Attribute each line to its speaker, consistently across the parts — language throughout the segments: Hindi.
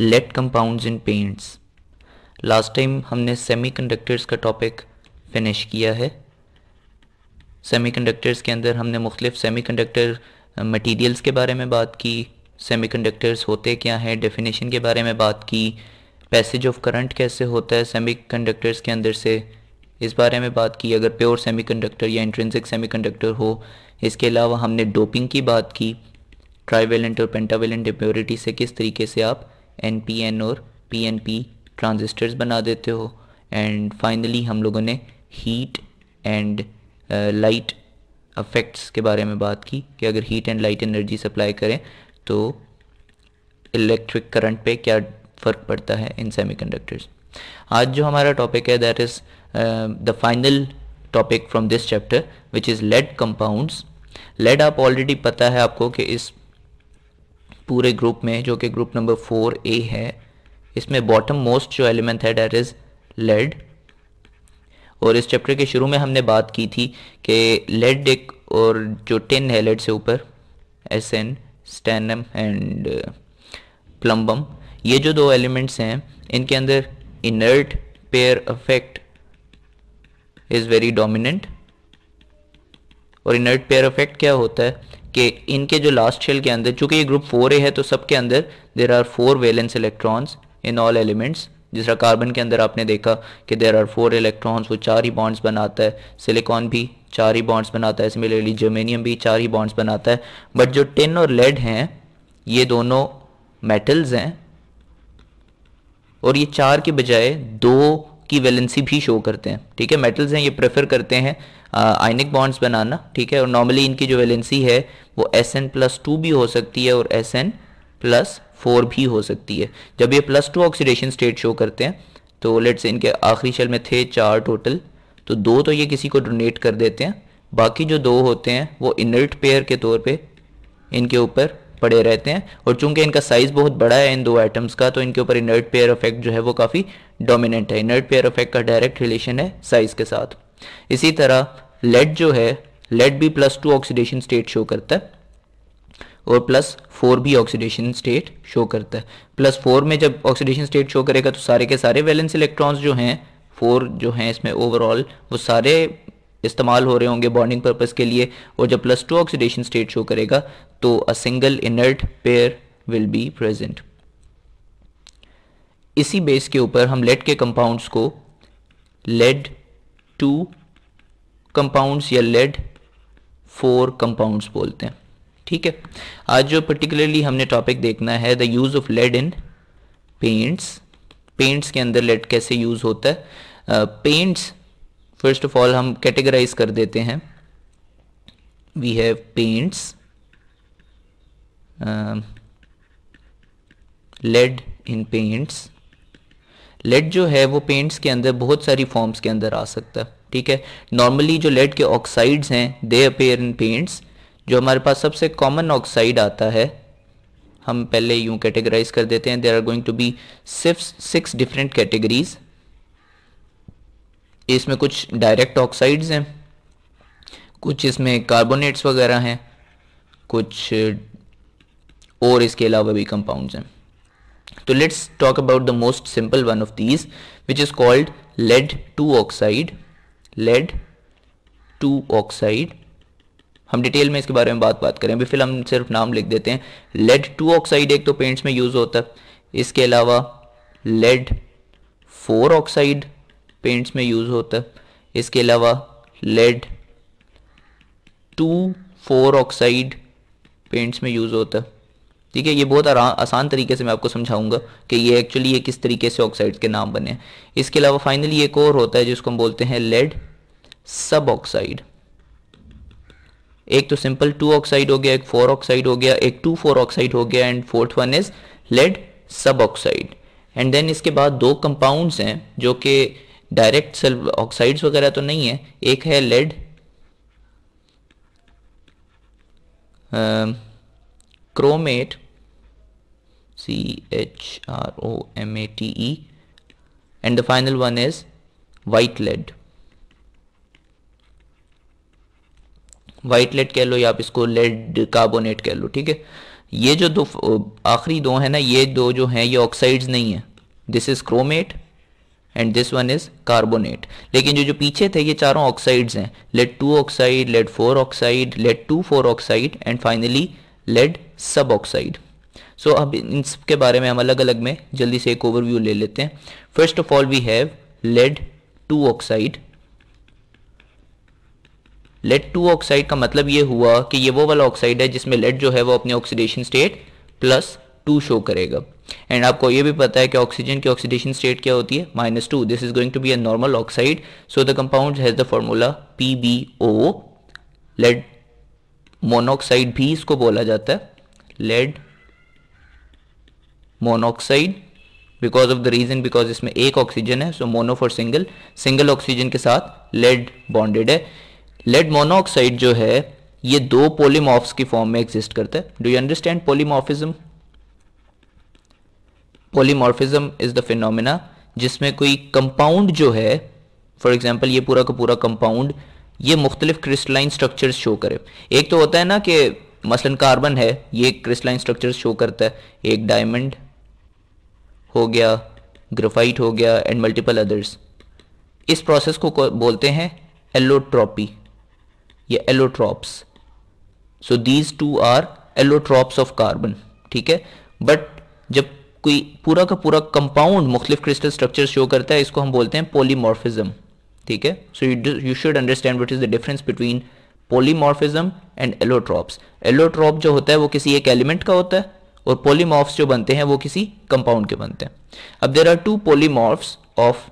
Speaker 1: Late compounds in paints last time हमने सेमीकंडक्टर्स का टॉपिक फिनिश किया है सेमीकंडक्टर्स के अंदर हमने मुख्तलिफ सेमीकंडक्टर मटेरियल्स के बारे में बात की सेमीकंडक्टर्स होते क्या हैं डेफिनेशन के बारे में बात की पैसेज ऑफ करंट कैसे होता है सेमीकंडक्टर्स के अंदर से इस बारे में बात की अगर प्योर सेमीकंडक्टर या इंट्रेंसिक सेमीकंडक्टर हो इसके अलावा हमने डोपिंग की बात की ट्राईवेलेंट और पेंटावेलेंट इम्प्योरिटी से किस तरीके से आप एन पी एन और पी एन पी ट्रांजिस्टर्स बना देते हो एंड फाइनली हम लोगों ने हीट एंड लाइट अफेक्ट्स के बारे में बात की कि अगर heat and light energy supply करें तो इलेक्ट्रिक करंट पे क्या फ़र्क पड़ता है इन सेमीकंडक्टर्स आज जो हमारा टॉपिक है that is the final topic from this chapter which is lead compounds lead आप ऑलरेडी पता है आपको कि इस पूरे ग्रुप में जो कि ग्रुप नंबर फोर ए है इसमें बॉटम मोस्ट जो एलिमेंट है डेट इज़ लेड और इस चैप्टर के शुरू में हमने बात की थी कि लेड एक और जो टिन है लेड से ऊपर S N stannum and plumbum ये जो दो एलिमेंट्स हैं इनके अंदर inert pair effect is very dominant और इनर्ट पेयर अफेक्ट क्या होता है कि इनके जो लास्ट शेल के अंदर चूंकि ये ग्रुप फोर ए है तो सबके अंदर there are four valence electrons in all elements जिस तरह कार्बन के अंदर आपने देखा कि देर आर फोर इलेक्ट्रॉन्स वो चार ही बॉन्ड्स बनाता है सिलिकॉन भी चार ही बॉन्ड्स बनाता है सिमिलरली जर्मेनियम भी चार ही बॉन्ड्स बनाता है बट जो टिन और लेड हैं ये दोनों मेटल्स हैं और ये चार के बजाय दो की वैलेंसी भी शो करते हैं ठीक है मेटल्स हैं ये प्रेफर करते हैं आइनिक बॉन्ड्स बनाना ठीक है और नॉर्मली इनकी जो वैलेंसी है वो एस एन प्लस टू भी हो सकती है और एस एन प्लस फोर भी हो सकती है जब ये plus two oxidation state show करते हैं तो लेट्स इनके आखिरी शेल में थे चार टोटल तो दो तो ये किसी को डोनेट कर देते हैं बाकी जो दो होते हैं वो इनर्ट पेयर के तौर पर इनके ऊपर पड़े रहते हैं और चूंकि इनका साइज बहुत बड़ा है इन दो आइटम्स का तो इनके ऊपर इनर्ट पेयर इफेक्ट जो है वो काफ़ी डोमिनेंट है इनर्ट पेयर इफेक्ट का डायरेक्ट रिलेशन है साइज के साथ इसी तरह लेड जो है लेड भी plus two oxidation state show करता है और प्लस फोर भी ऑक्सीडेशन स्टेट शो करता है प्लस फोर में जब ऑक्सीडेशन स्टेट शो करेगा तो सारे के सारे वैलेंस इलेक्ट्रॉन्स जो हैं फोर जो हैं इसमें ओवरऑल वो सारे इस्तेमाल हो रहे होंगे बॉन्डिंग पर्पज़ के लिए और जब plus two oxidation state show करेगा तो a single inert pair will be present इसी बेस के ऊपर हम लेड के कंपाउंड्स को लेड टू कंपाउंड्स या लेड फोर कंपाउंड्स बोलते हैं ठीक है आज जो पर्टिकुलरली हमने टॉपिक देखना है the use of lead in paints paints के अंदर लेड कैसे यूज़ होता है paints uh, first of all हम कैटेगराइज कर देते हैं we have paints lead in paints lead जो है वो पेंट्स के अंदर बहुत सारी फॉर्म्स के अंदर आ सकता है ठीक है नॉर्मली जो लेड के ऑक्साइड्स हैं दे अपेयर इन पेंट्स जो हमारे पास सबसे कॉमन ऑक्साइड आता है हम पहले यूं कैटेगराइज कर देते हैं there are going to be सिर्फ सिक्स डिफरेंट कैटेगरीज इसमें कुछ डायरेक्ट ऑक्साइड्स हैं कुछ इसमें कार्बोनेट्स वगैरह हैं कुछ और इसके अलावा भी कंपाउंड्स हैं तो let's talk about the most simple one of these which is called lead two oxide lead two oxide हम डिटेल में इसके बारे में बात बात करें अभी फिलहाल हम सिर्फ नाम लिख देते हैं लेड टू ऑक्साइड एक तो पेंट्स में यूज़ होता है इसके अलावा लेड फोर ऑक्साइड पेंट्स में यूज़ होता है इसके अलावा lead two four oxide paints में यूज़ होता है ठीक है ये बहुत आसान तरीके से मैं आपको समझाऊंगा कि ये एक्चुअली ये किस तरीके से ऑक्साइड के नाम बने इसके अलावा फाइनली एक और होता है जिसको हम बोलते हैं लेड सब ऑक्साइड एक तो सिंपल टू ऑक्साइड हो गया एक फोर ऑक्साइड हो गया एक टू फोर ऑक्साइड हो गया and fourth one is lead सब ऑक्साइड एंड देन इसके बाद दो कंपाउंड्स हैं जो कि डायरेक्ट सल्फ ऑक्साइड्स वगैरह तो नहीं है एक है lead chromate C H R O M A T E and the final one is white lead white lead कह लो या आप इसको लेड कार्बोनेट कह लो ठीक है ये जो दो आखिरी दो है ना ये दो जो हैं ये ऑक्साइड्स नहीं है this is chromate and this one is carbonate लेकिन जो जो पीछे थे ये चारों ऑक्साइड्स हैं lead two oxide lead four oxide lead two four oxide and finally lead सब ऑक्साइड सो अब इन सब के बारे में हम अलग अलग में जल्दी से एक ओवरव्यू ले लेते हैं first of all we have lead two oxide lead two oxide का मतलब ये हुआ कि ये वो वाला ऑक्साइड है जिसमें लेड जो है वो अपने oxidation state plus two show करेगा एंड आपको ये भी पता है कि ऑक्सीजन की ऑक्सीडेशन स्टेट क्या होती है minus two this is going to be a normal oxide so the compound has the formula P B O lead monoxide भी इसको बोला जाता है lead monoxide because of the reason because इसमें एक ऑक्सीजन है so mono for single single oxygen के साथ लेड बॉन्डेड है लेड मोनोऑक्साइड जो है ये दो पोलिमॉफ्स की फॉर्म में एग्जिस्ट करता है do you understand polymorphism polymorphism is the phenomena जिसमें कोई कंपाउंड जो है फॉर एग्जाम्पल ये पूरा का पूरा कंपाउंड ये मुख्तलिफ क्रिस्टलाइन स्ट्रक्चर शो करे एक तो होता है ना कि मसलन कार्बन है ये क्रिस्टलाइन स्ट्रक्चर शो करता है एक डायमंड हो गया ग्रेफाइट हो गया एंड मल्टीपल अदर्स इस प्रोसेस को बोलते हैं एलोट्रॉपी या allotropes so these two are allotropes of carbon ठीक है बट जब कोई पूरा का पूरा कंपाउंड मुख्तलिफ क्रिस्टल स्ट्रक्चर शो करता है इसको हम बोलते हैं पोलीमॉर्फिज्म ठीक है so you should understand what is the difference between polymorphism and allotropes allotrope जो होता है वो किसी एक एलिमेंट का होता है और पोलीमॉर्फ्स जो बनते हैं वो किसी कंपाउंड के बनते हैं अब there are two polymorphs of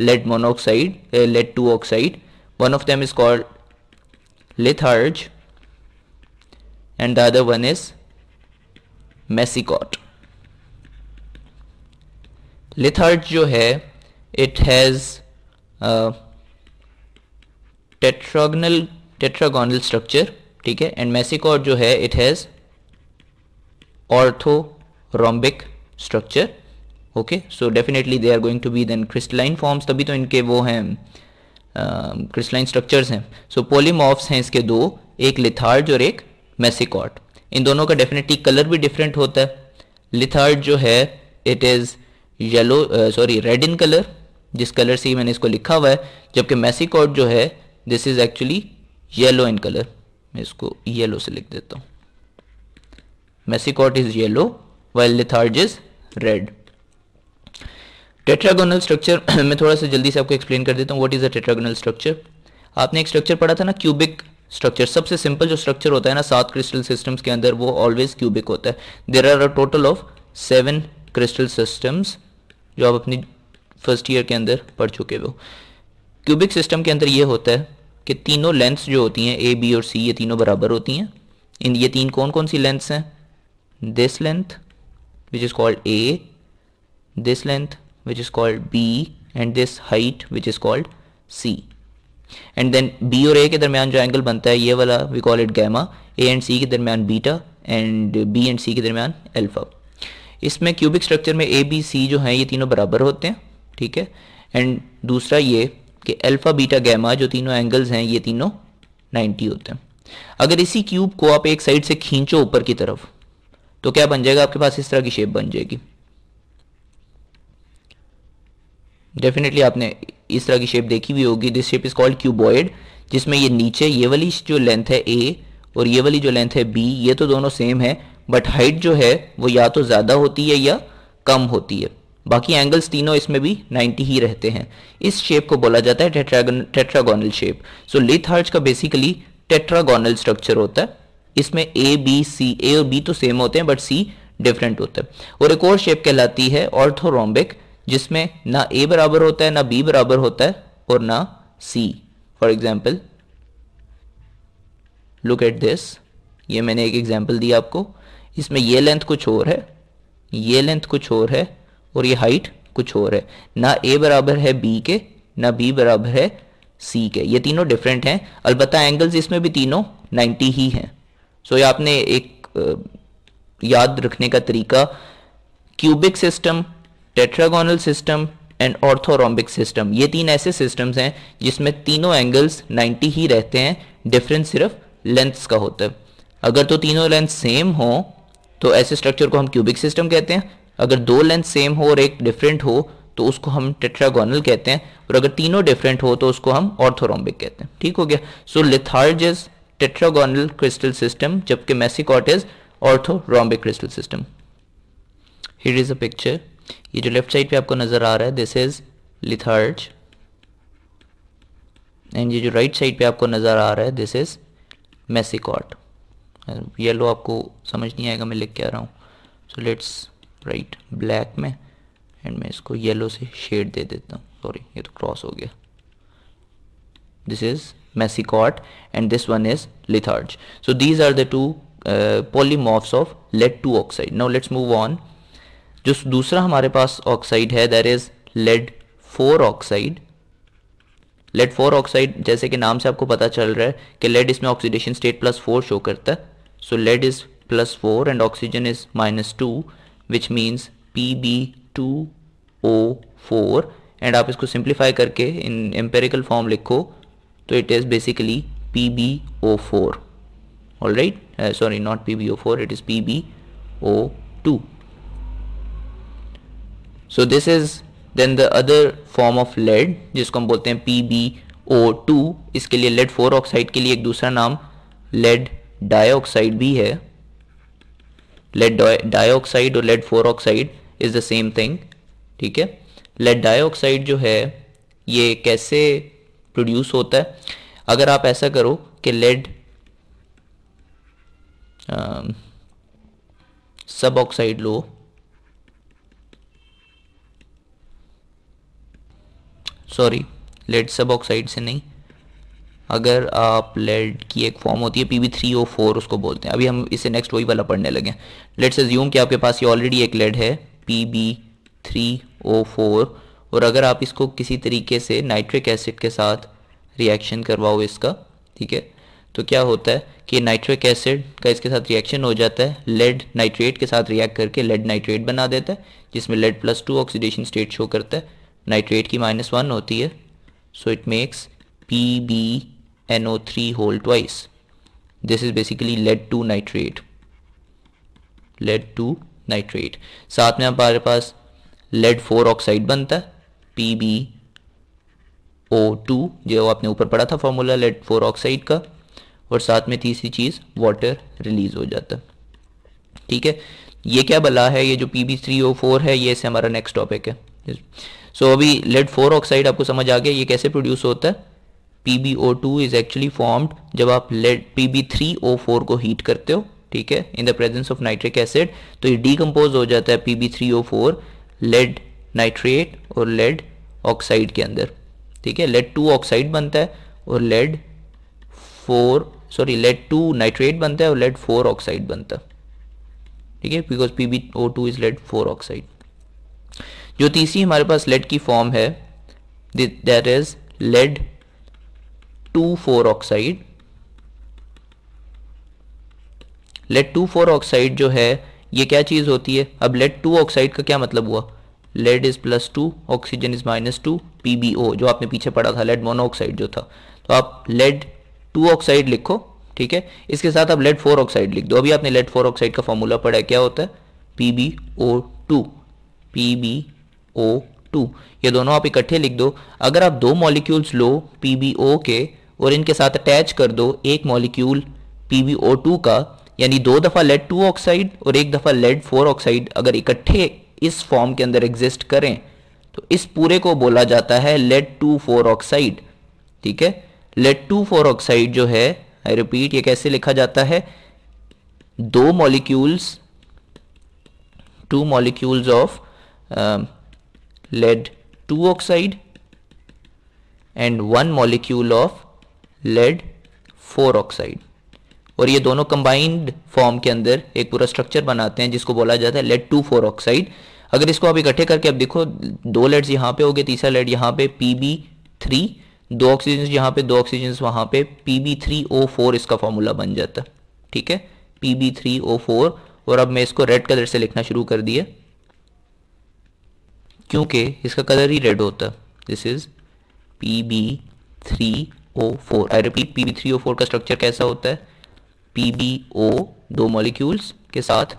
Speaker 1: lead monoxide lead two oxide one of them is called litharge and the other one is mesicot litharge जो है it has tetragonal tetragonal structure ठीक है एंड मैसिकॉर जो है it has orthorhombic structure okay so definitely they are going to be then crystalline forms तभी तो इनके वो हैं क्रिस्टलाइन um, स्ट्रक्चर्स हैं सो पोलीमॉफ्स हैं इसके दो एक लिथार्ज और एक मेसिकॉट इन दोनों का डेफिनेटली कलर भी डिफरेंट होता है लिथार्ज जो है it is yellow sorry red in colour जिस कलर से मैंने इसको लिखा हुआ है जबकि मैसी मैसिकॉट जो है this is actually yellow in colour मैं इसको येलो से लिख देता हूँ massicot is yellow well litharge is red tetragonal structure मैं थोड़ा सा जल्दी से आपको एक्सप्लेन कर देता हूँ what is a tetragonal structure आपने एक स्ट्रक्चर पढ़ा था ना क्यूबिक स्ट्रक्चर सबसे सिंपल जो स्ट्रक्चर होता है ना सात क्रिस्टल सिस्टम्स के अंदर वो ऑलवेज क्यूबिक होता है there are a total of seven crystal systems जो आप अपनी फर्स्ट ईयर के अंदर पढ़ चुके हो क्यूबिक सिस्टम के अंदर ये होता है कि तीनों लेंथ्स जो होती हैं ए बी और सी ये तीनों बराबर होती हैं इन ये तीन कौन कौन सी लेंथ्स हैं this length which is called a this length which is called b and this height which is called c and then b और ए के दरमियान जो एंगल बनता है ये वाला we call it gamma a and c के दरमियान beta and b and c के दरमियान एल्फा इसमें क्यूबिक स्ट्रक्चर में ए बी सी जो हैं ये तीनों बराबर होते हैं ठीक है एंड दूसरा ये कि अल्फ़ा बीटा गैमा जो तीनों एंगल्स हैं ये तीनों 90 होते हैं अगर इसी क्यूब को आप एक साइड से खींचो ऊपर की तरफ तो क्या बन जाएगा आपके पास इस तरह की शेप बन जाएगी डेफिनेटली आपने इस तरह की शेप देखी हुई होगी this shape is called cuboid जिसमें ये नीचे ये वाली जो लेंथ है ए और ये वाली जो लेंथ है बी ये तो दोनों सेम है बट हाइट जो है वो या तो ज़्यादा होती है या कम होती है बाकी एंगल्स तीनों इसमें भी 90 ही रहते हैं इस शेप को बोला जाता है टेट्रागन टेट्रागोनल शेप सो लिथ हार्च का बेसिकली टेट्रागोनल स्ट्रक्चर होता है इसमें ए बी सी ए और बी तो सेम होते हैं बट सी डिफरेंट होता है और एक और शेप कहलाती है ऑर्थोरोम्बिक जिसमें ना ए बराबर होता है ना बी बराबर होता है और ना see for example look at this ये मैंने एक एग्जाम्पल दिया आपको इसमें ये लेंथ कुछ और है ये लेंथ कुछ और है और ये हाइट कुछ और है ना ए बराबर है बी के ना बी बराबर है सी के ये तीनों डिफरेंट हैं अलबत्त एंगल्स इसमें भी तीनों 90 ही हैं सो ये आपने एक याद रखने का तरीका cubic system tetragonal system and orthorhombic system ये तीन ऐसे सिस्टम्स हैं जिसमें तीनों एंगल्स 90 ही रहते हैं डिफरेंस सिर्फ लेंथ्स का होता है अगर तो तीनों लेंथ सेम हो तो ऐसे स्ट्रक्चर को हम क्यूबिक सिस्टम कहते हैं अगर दो लेंथ सेम हो और एक डिफरेंट हो तो उसको हम टेट्रागोनल कहते हैं और अगर तीनों डिफरेंट हो तो उसको हम ऑर्थोरोम्बिक कहते हैं ठीक हो गया so litharge is tetragonal crystal system जबकि massicot is orthorhombic crystal system here is a picture ये जो लेफ्ट साइड पे आपको नजर आ रहा है दिस इज लिथार्ज एंड ये जो राइट right साइड पे आपको नजर आ रहा है दिस इज मैसिकॉट येलो आपको समझ नहीं आएगा मैं लिख के आ रहा हूँ सो लेट्स राइट ब्लैक में एंड मैं इसको येलो से शेड दे देता हूँ सॉरी ये तो क्रॉस हो गया this is mesicot and this one is litharge so these are the two uh, of of two oxide oxide let's move on जो दूसरा हमारे पास ऑक्साइड है there is lead four oxide lead four oxide जैसे कि नाम से आपको पता चल रहा है कि लेड इसमें oxidation state plus four show करता है So lead is plus 4 and oxygen is minus 2 which means PB2O4 and आप इसको सिंप्लीफाई करके इन एम्पेरिकल फॉर्म लिखो तो it is basically P B O four all right sorry not P B O four it is P B O two so this is then the other form of lead जिसको हम बोलते हैं पी बी ओ टू इसके लिए लेड फोर ऑक्साइड के लिए एक दूसरा नाम लेड डाइऑक्साइड भी है लेड डाइऑक्साइड और lead four oxide is the same thing ठीक है लेड डाइऑक्साइड जो है ये कैसे प्रोड्यूस होता है अगर आप ऐसा करो कि लेड सब ऑक्साइड लो सॉरी लेड सब ऑक्साइड से नहीं अगर आप लेड e की एक फॉर्म होती है P B three O four उसको बोलते हैं अभी हम इसे नेक्स्ट वही वाला पढ़ने लगे लेट्स एज्यूम कि आपके पास ये ऑलरेडी एक लेड e है P B three O four और अगर आप इसको किसी तरीके से नाइट्रिक एसिड के साथ रिएक्शन करवाओ इसका ठीक है तो क्या होता है कि नाइट्रिक एसिड का इसके साथ रिएक्शन हो जाता है लेड नाइट्रेट के साथ रिएक्ट करके लेड नाइट्रेट बना देता है जिसमें lead plus two oxidation state show करता है नाइट्रेट की माइनस वन होती है so it makes P B NO3 whole twice. This is basically lead to nitrate. Lead two nitrate साथ में हमारे पास lead फोर ऑक्साइड बनता है पी बी ओ टू जो आपने ऊपर पढ़ा था फॉर्मूला lead फोर ऑक्साइड का और साथ में तीसरी चीज़ वाटर रिलीज हो जाता है ठीक है ये क्या बला है ये जो P B three O four है ये से हमारा नेक्स्ट टॉपिक है सो so, अभी lead फोर ऑक्साइड आपको समझ आ गया ये कैसे प्रोड्यूस होता है PbO2 is actually formed जब आप lead Pb3O4 को हीट करते हो ठीक है in the presence of nitric acid तो ये डीकम्पोज हो जाता है Pb3O4 lead nitrate और lead oxide के अंदर ठीक है lead 2 oxide बनता है और lead 4 sorry lead two nitrate बनता है और लेड फोर ऑक्साइड बनता है ठीक है because P B O two is lead four oxide जो तीसरी हमारे पास लेड की फॉर्म है that is lead two four oxide lead two four oxide जो है ये क्या चीज़ होती है अब लेट टू ऑक्साइड का क्या मतलब हुआ lead is plus two oxygen is minus two P B O जो आपने पीछे पढ़ा था लेड मोनोऑक्साइड जो था तो आप लेड टू ऑक्साइड लिखो ठीक है इसके साथ आप लेड फोर ऑक्साइड लिख दो अभी आपने लेड फोर ऑक्साइड का फॉर्मूला पढ़ा है क्या होता है P B O two P B O two ये दोनों आप इकट्ठे लिख दो अगर आप दो मॉलिक्यूल्स लो पीबीओ के और इनके साथ अटैच कर दो एक मॉलिक्यूल टू का यानी दो दफ़ा लेड टू ऑक्साइड और एक दफ़ा लेड फोर ऑक्साइड अगर इकट्ठे इस फॉर्म के अंदर एग्जिस्ट करें तो इस पूरे को बोला जाता है लेड टू फोर ऑक्साइड ठीक है लेड टू फोर ऑक्साइड जो है आई रिपीट ये कैसे लिखा जाता है दो molecules two molecules of lead 2 oxide and one molecule of lead 4 oxide और ये दोनों कंबाइंड फॉर्म के अंदर एक पूरा स्ट्रक्चर बनाते हैं जिसको बोला जाता है लेड टू फोर ऑक्साइड अगर इसको आप इकट्ठे करके अब देखो दो लेड्स यहाँ पे हो गए तीसरा लेड यहाँ पे पी बी थ्री दो ऑक्सीजन यहाँ पे दो ऑक्सीजन वहां पे P B three O four इसका फॉर्मूला बन जाता ठीक है P B three O four और अब मैं इसको रेड कलर से लिखना शुरू कर दिया क्योंकि इसका कलर ही रेड होता है this is P B three O four I repeat P B three O four का स्ट्रक्चर कैसा होता है पी बी ओ दो मॉलिक्यूल्स के साथ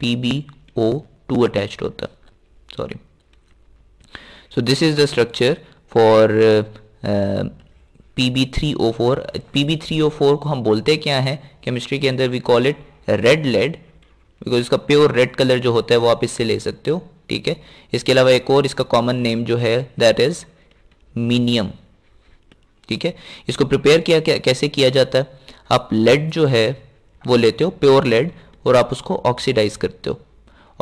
Speaker 1: P B O two attach होता है sorry so this is the structure for P B three O four P B three O four को हम बोलते क्या है केमिस्ट्री के अंदर we call it red lead because इसका प्योर रेड कलर जो होता है वो आप इससे ले सकते हो ठीक है इसके अलावा एक और इसका कॉमन नेम जो है दैट इज मीनियम ठीक है इसको प्रिपेयर किया क्या कैसे किया जाता है आप लेड जो है वो लेते हो प्योर लेड और आप उसको ऑक्सीडाइज करते हो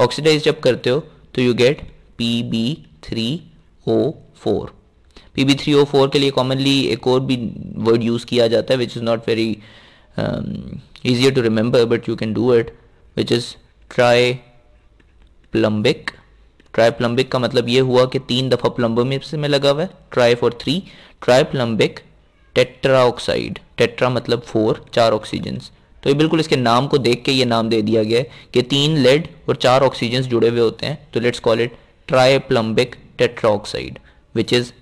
Speaker 1: ऑक्सीडाइज जब करते हो तो you get P B three O four P B three O four के लिए कॉमनली एक और भी वर्ड यूज़ किया जाता है which is not very easier to remember but you can do it which is tri plumbic triplumbic का मतलब ये हुआ कि तीन दफ़ा प्लम्बोमिप्स में लगा हुआ है tri for three triplumbic tetra oxide tetra मतलब फोर चार ऑक्सीजन तो ये बिल्कुल इसके नाम को देख के ये नाम दे दिया गया है कि तीन लेड और चार ऑक्सीजन जुड़े हुए होते हैं तो let's call it triplumbic tetra oxide which is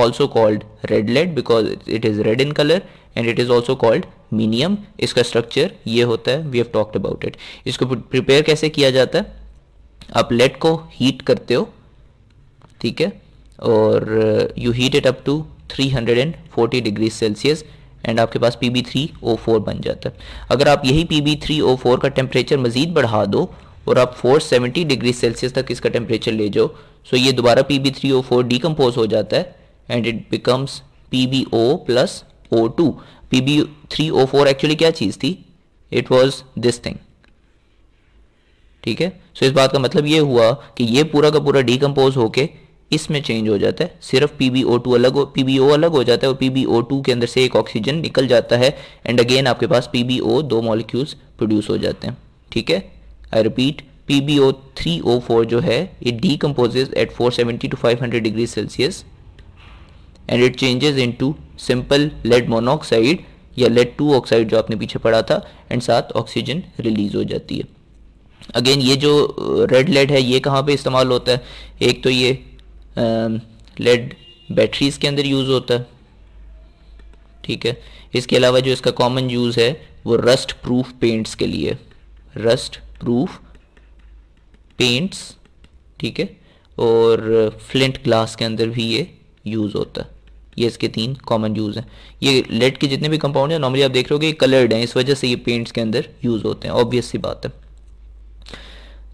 Speaker 1: also called red lead because it is red in colour and it is also called minium इसका स्ट्रक्चर ये होता है we have talked about it इसको प्रिपेयर कैसे किया जाता है आप लेड को हीट करते हो ठीक है और you heat it up to 340 degree Celsius and आपके पास P B three O four बन जाता है अगर आप यही P B three O four का टेम्परेचर मज़ीद बढ़ा दो और आप 470 डिग्री सेल्सियस तक इसका टेम्परेचर ले जाओ सो ये दोबारा P B three O four हो जाता है and it becomes P B O plus O two P B three O four actually क्या चीज़ थी इट वॉज दिस थिंग ठीक है सो इस बात का मतलब ये हुआ कि ये पूरा का पूरा डिकम्पोज होके इसमें चेंज हो जाता है सिर्फ पी बी ओ टू अलग पी बी ओ अलग हो जाता है और पी बी ओ टू के अंदर से एक ऑक्सीजन निकल जाता है एंड अगेन आपके पास पी बी ओ दो मॉलिक्यूल्स प्रोड्यूस हो जाते हैं ठीक है I repeat P B O three O four जो है it decomposes at four seventy two five hundred degree Celsius and it changes into simple lead monoxide या लेड टू ऑक्साइड जो आपने पीछे पढ़ा था एंड साथ ऑक्सीजन रिलीज हो जाती है अगेन ये जो रेड लेड है ये कहाँ पे इस्तेमाल होता है एक तो ये लेड बैटरीज के अंदर यूज़ होता है ठीक है इसके अलावा जो इसका कॉमन यूज़ है वो रस्ट प्रूफ पेंट्स के लिए रस्ट प्रूफ पेंट्स ठीक है और फ्लिंट ग्लास के अंदर भी ये यूज़ होता है ये इसके तीन कॉमन यूज़ हैं ये लेड के जितने भी कंपाउंड हैं नॉर्मली आप देख रहे हो कि कलर्ड हैं इस वजह से ये पेंट्स के अंदर यूज़ होते हैं ऑब्वियस सी बात है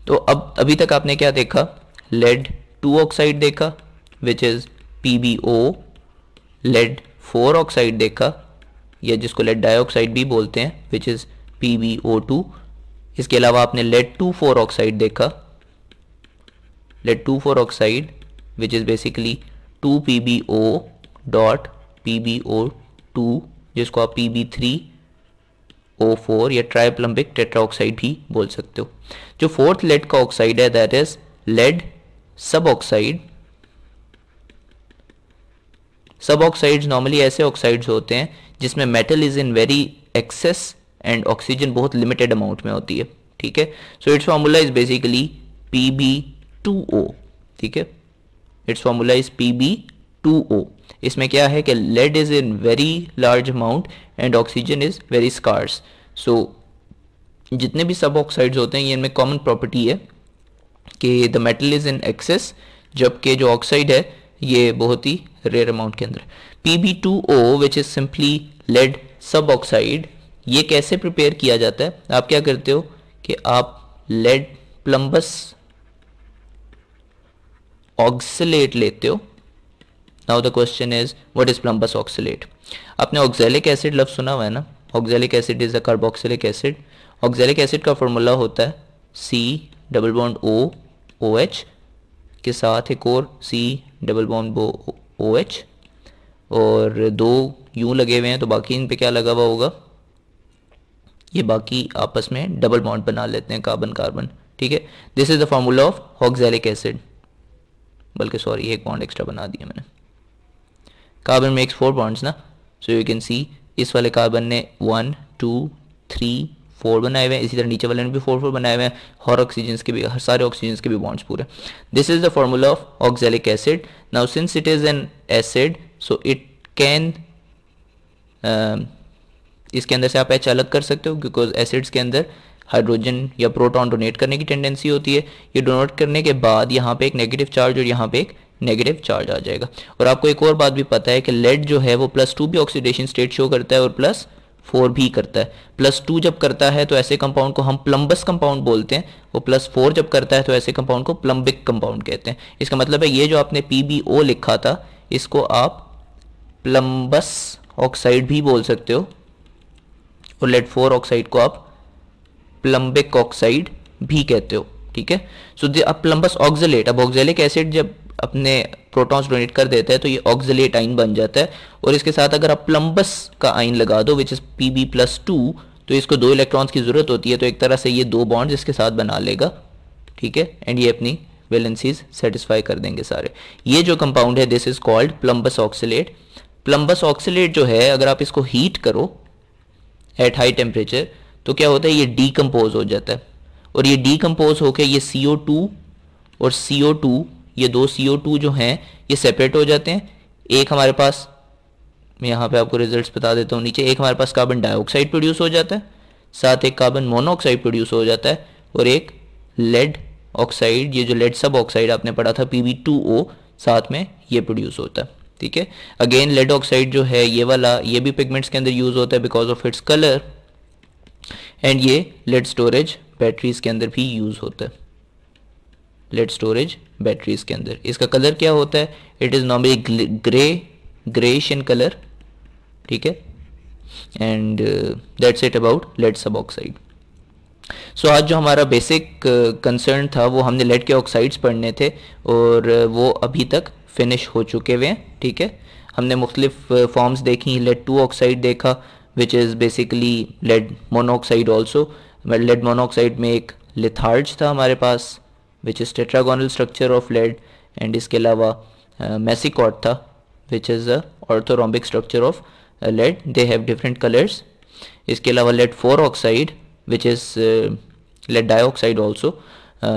Speaker 1: तो अब अभी तक आपने क्या देखा लेड टू ऑक्साइड देखा which is P B O lead four oxide देखा या जिसको लेड डाइऑक्साइड भी बोलते हैं which is P B O two इसके अलावा आपने लेड टू फोर ऑक्साइड देखा lead two four oxide which is basically two P B O dot P B O two जिसको आप P B three O four या ट्राइप्लम्बिक टेट्राऑक्साइड भी बोल सकते हो जो फोर्थ लेड का ऑक्साइड है दैट इज लेड सब ऑक्साइड सब ऑक्साइड नॉर्मली ऐसे ऑक्साइड्स होते हैं जिसमें metal is in very excess and oxygen बहुत लिमिटेड अमाउंट में होती है ठीक है so its formula is basically P B two O ठीक है its formula is P B two O इसमें क्या है कि lead is in very large amount and oxygen is very scarce so जितने भी सब ऑक्साइड्स होते हैं ये इनमें कॉमन प्रॉपर्टी है कि the metal is in excess जबकि जो ऑक्साइड है ये बहुत ही रेयर अमाउंट के अंदर P B two O which is simply lead सब ऑक्साइड ये कैसे प्रिपेयर किया जाता है आप क्या करते हो कि आप लेड प्लम्बस ऑक्सलेट लेते हो now the question is what is plumbous oxalate आपने ऑक्जेलिक एसिड लफ सुना हुआ है ना oxalic acid is a carboxylic acid oxalic acid का फॉर्मूला होता है C double bond O O H के साथ एक और C double bond O H और दो यू लगे हुए हैं तो बाकी इन पे क्या लगा हुआ होगा ये बाकी आपस में डबल बॉन्ड बना लेते हैं कार्बन कार्बन ठीक है this is the formula of oxalic acid बल्कि सॉरी एक बॉन्ड एक्स्ट्रा बना दिया मैंने कार्बन मेक्स फोर बॉन्ड्स ना सो यू कैन सी इस वाले कार्बन ने वन टू थ्री फोर बनाए हुए हैं इसी तरह नीचे वाले ने भी फोर फोर बनाए हुए हैं हर ऑक्सीजन के भी हर सारे ऑक्सीजन के भी बॉन्ड्स पूरे this is the formula of oxalic acid now since it is an acid so it can इसके अंदर से आप एच अलग कर सकते हो बिकॉज एसिड्स के अंदर हाइड्रोजन या प्रोटॉन डोनेट करने की टेंडेंसी होती है ये डोनेट करने के बाद यहाँ पे एक नेगेटिव चार्ज और यहाँ पे एक नेगेटिव चार्ज आ जाएगा और आपको एक और बात भी पता है कि लेड जो है वो प्लस टू भी ऑक्सीडेशन स्टेट शो करता है और प्लस फोर भी करता है प्लस टू जब करता है तो ऐसे कंपाउंड को हम प्लम्बस कंपाउंड बोलते हैं वो प्लस फोर जब करता है तो ऐसे कंपाउंड को प्लम्बिक कंपाउंड कहते हैं इसका मतलब है ये जो आपने पी लिखा था इसको आप प्लम्बस ऑक्साइड भी बोल सकते हो और लेड फोर ऑक्साइड को आप प्लम्बिक ऑक्साइड भी कहते हो ठीक है सो अब प्लम्बस ऑक्जलेट अब ऑक्जेलिक एसिड जब अपने प्रोटॉन्स डोनेट कर देता है तो ये ऑक्जिलेट आइन बन जाता है और इसके साथ अगर आप प्लम्बस का आइन लगा दो which is P B plus two तो इसको दो इलेक्ट्रॉन्स की ज़रूरत होती है तो एक तरह से ये दो बॉन्ड्स इसके साथ बना लेगा ठीक है एंड ये अपनी वेलेंसीज सेटिस्फाई कर देंगे सारे ये जो कंपाउंड है this is called plumbous oxalate plumbous oxalate जो है अगर आप इसको हीट करो एट हाई टेम्परेचर तो क्या होता है ये डीकम्पोज हो जाता है और ये डीकम्पोज होकर ये सी और सी ओ टू ये दो सी जो हैं ये सेपरेट हो जाते हैं एक हमारे पास मैं यहाँ पे आपको रिजल्ट्स बता देता हूँ नीचे एक हमारे पास कार्बन डाइऑक्साइड प्रोड्यूस हो जाता है साथ एक कार्बन मोनोऑक्साइड प्रोड्यूस हो जाता है और एक लेड ऑक्साइड ये जो लेड सब ऑक्साइड आपने पढ़ा था पी साथ में ये प्रोड्यूस होता है ठीक है अगेन लेड ऑक्साइड जो है ये वाला ये भी पिगमेंट्स के अंदर यूज होता है because of its colour and ये लेड स्टोरेज बैटरीज के अंदर भी यूज होता है लेट स्टोरेज बैटरीज के अंदर इसका कलर क्या होता है it is normally grey greyish in colour ठीक है and that's it about lead sub oxide so आज जो हमारा बेसिक कंसर्न uh, था वो हमने लेट के ऑक्साइड्स पढ़ने थे और uh, वो अभी तक फिनिश हो चुके हुए हैं ठीक है हमने मुख्तलिफ फॉर्म्स uh, देखी लेट टू ऑक्साइड देखा which is basically lead monoxide also lead monoxide में एक लिथार्ज था हमारे पास which is tetragonal structure of lead and इसके अलावा मैसिकॉट था which is a structure of lead they have different colours इसके अलावा lead four oxide which is lead dioxide also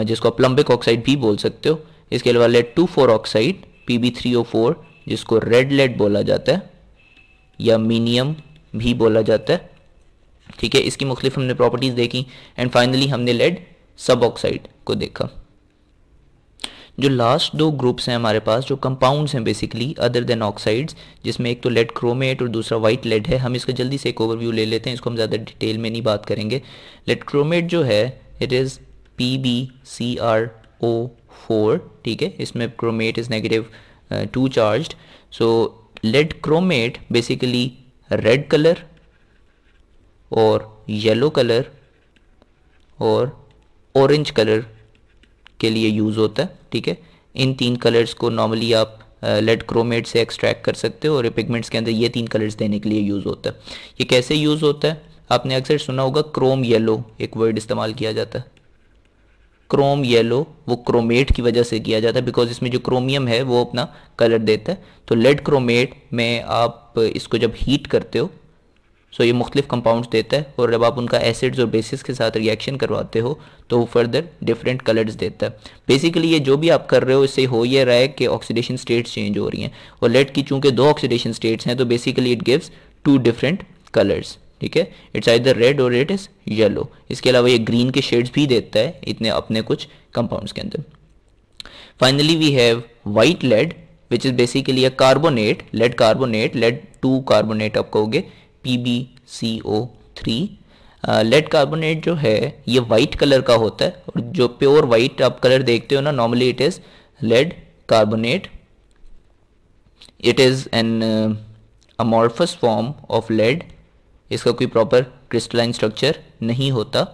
Speaker 1: जिसको आप प्लम्बिक ऑक्साइड भी बोल सकते हो इसके अलावा lead two four oxide P B three O four जिसको रेड लेड बोला जाता है या मीनियम भी बोला जाता है ठीक है इसकी मुख्तलिफ हमने प्रॉपर्टीज़ देखी एंड फाइनली हमने लेड सब ऑक्साइड को देखा जो लास्ट दो ग्रुप्स हैं हमारे पास जो कंपाउंड्स हैं बेसिकली अदर देन ऑक्साइड्स जिसमें एक तो लेड क्रोमेट और दूसरा वाइट लेड है हम इसका जल्दी से एक ओवरव्यू ले लेते हैं इसको हम ज़्यादा डिटेल में नहीं बात करेंगे लेड क्रोमेट जो है it is P B C R O four ठीक है इसमें chromate is negative two charge so lead chromate basically red colour और येलो कलर और ऑरेंज कलर के लिए यूज़ होता है ठीक है इन तीन कलर्स को नॉर्मली आप लेड क्रोमेट से एक्सट्रैक्ट कर सकते हो और पिगमेंट्स के अंदर ये तीन कलर्स देने के लिए यूज़ होता है ये कैसे यूज़ होता है आपने अक्सर सुना होगा क्रोम येलो एक वर्ड इस्तेमाल किया जाता है क्रोम येलो वो क्रोमेट की वजह से किया जाता है बिकॉज इसमें जो क्रोमियम है वो अपना कलर देता है तो लेड क्रोमेट में आप इसको जब हीट करते हो सो ये मुख्तलिफ कंपाउंड देता है और जब आप उनका एसिड्स और बेसिस के साथ रिएक्शन करवाते हो तो वो फर्दर डिफरेंट कलर्स देता है बेसिकली ये जो भी आप कर रहे हो इससे हो ये रहा है कि ऑक्सीडेशन स्टेट्स चेंज हो रही हैं और लेट की चूंकि दो ऑक्सीडेशन स्टेट्स हैं तो basically it gives two different colours ठीक है इट्स आइदर रेड और इट इज़ येलो इसके अलावा ये ग्रीन के शेड्स भी देता है इतने अपने कुछ कंपाउंड्स के अंदर finally we have white lead which is basically a carbonate lead carbonate lead two carbonate आप कहोगे P B C O three lead carbonate जो है ये वाइट कलर का होता है और जो प्योर वाइट आप कलर देखते हो ना normally it is lead carbonate it is an amorphous form of lead इसका कोई प्रॉपर क्रिस्टलाइन स्ट्रक्चर नहीं होता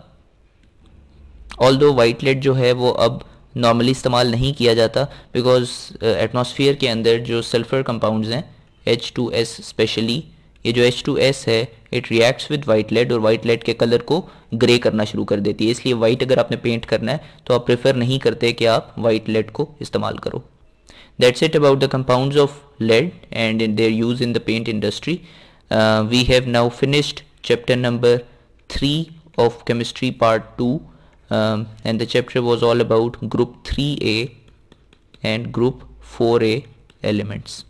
Speaker 1: ऑल दो वाइट लेड जो है वो अब नॉर्मली इस्तेमाल नहीं किया जाता बिकॉज एटमोसफियर uh, के अंदर जो सल्फ़र कंपाउंड हैं एच टू एस स्पेशली ये जो H2S है it reacts with white lead और वाइट लेड के कलर को ग्रे करना शुरू कर देती है इसलिए वाइट अगर आपने पेंट करना है तो आप प्रेफर नहीं करते कि आप वाइट लेड को इस्तेमाल करो that's it about the compounds of lead and their use in the paint industry we have now finished number three of chemistry part two and the chapter was all about group three A and group four A elements